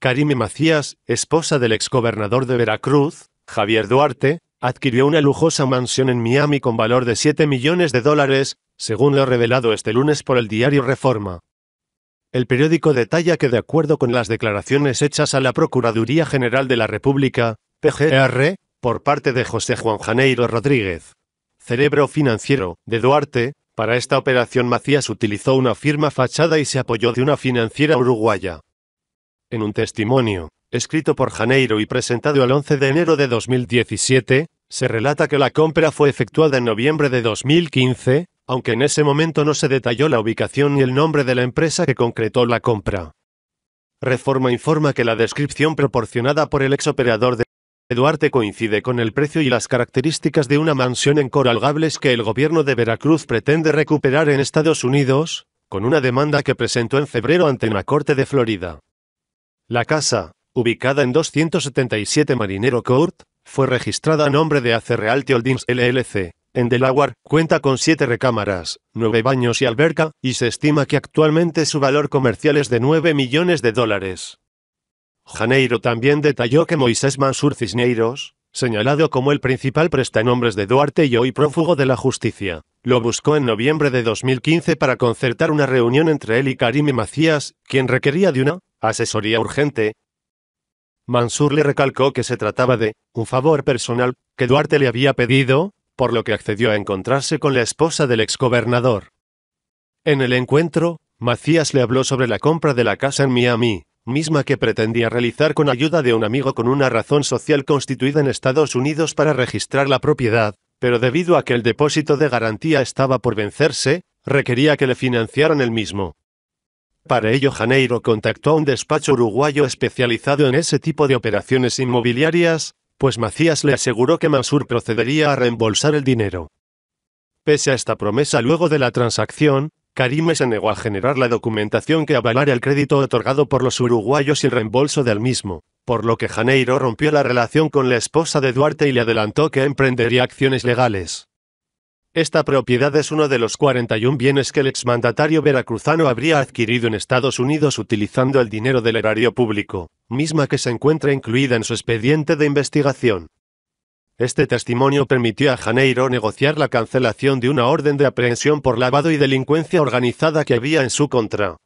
Karime Macías, esposa del exgobernador de Veracruz, Javier Duarte, adquirió una lujosa mansión en Miami con valor de 7 millones de dólares, según lo revelado este lunes por el diario Reforma. El periódico detalla que de acuerdo con las declaraciones hechas a la Procuraduría General de la República, PGR, por parte de José Juan Janeiro Rodríguez, cerebro financiero, de Duarte, para esta operación Macías utilizó una firma fachada y se apoyó de una financiera uruguaya. En un testimonio, escrito por Janeiro y presentado el 11 de enero de 2017, se relata que la compra fue efectuada en noviembre de 2015, aunque en ese momento no se detalló la ubicación ni el nombre de la empresa que concretó la compra. Reforma informa que la descripción proporcionada por el exoperador de Duarte coincide con el precio y las características de una mansión en coralgables que el gobierno de Veracruz pretende recuperar en Estados Unidos, con una demanda que presentó en febrero ante una corte de Florida. La casa, ubicada en 277 Marinero Court, fue registrada a nombre de Acer Realty Holdings LLC, en Delaware, cuenta con siete recámaras, nueve baños y alberca, y se estima que actualmente su valor comercial es de 9 millones de dólares. Janeiro también detalló que Moisés Mansur Cisneiros, señalado como el principal prestanombres de Duarte y hoy prófugo de la justicia, lo buscó en noviembre de 2015 para concertar una reunión entre él y Karime Macías, quien requería de una asesoría urgente. Mansur le recalcó que se trataba de un favor personal que Duarte le había pedido, por lo que accedió a encontrarse con la esposa del exgobernador. En el encuentro, Macías le habló sobre la compra de la casa en Miami, misma que pretendía realizar con ayuda de un amigo con una razón social constituida en Estados Unidos para registrar la propiedad, pero debido a que el depósito de garantía estaba por vencerse, requería que le financiaran el mismo. Para ello Janeiro contactó a un despacho uruguayo especializado en ese tipo de operaciones inmobiliarias, pues Macías le aseguró que Mansur procedería a reembolsar el dinero. Pese a esta promesa luego de la transacción, Karim se negó a generar la documentación que avalara el crédito otorgado por los uruguayos y el reembolso del mismo, por lo que Janeiro rompió la relación con la esposa de Duarte y le adelantó que emprendería acciones legales. Esta propiedad es uno de los 41 bienes que el exmandatario veracruzano habría adquirido en Estados Unidos utilizando el dinero del erario público, misma que se encuentra incluida en su expediente de investigación. Este testimonio permitió a Janeiro negociar la cancelación de una orden de aprehensión por lavado y delincuencia organizada que había en su contra.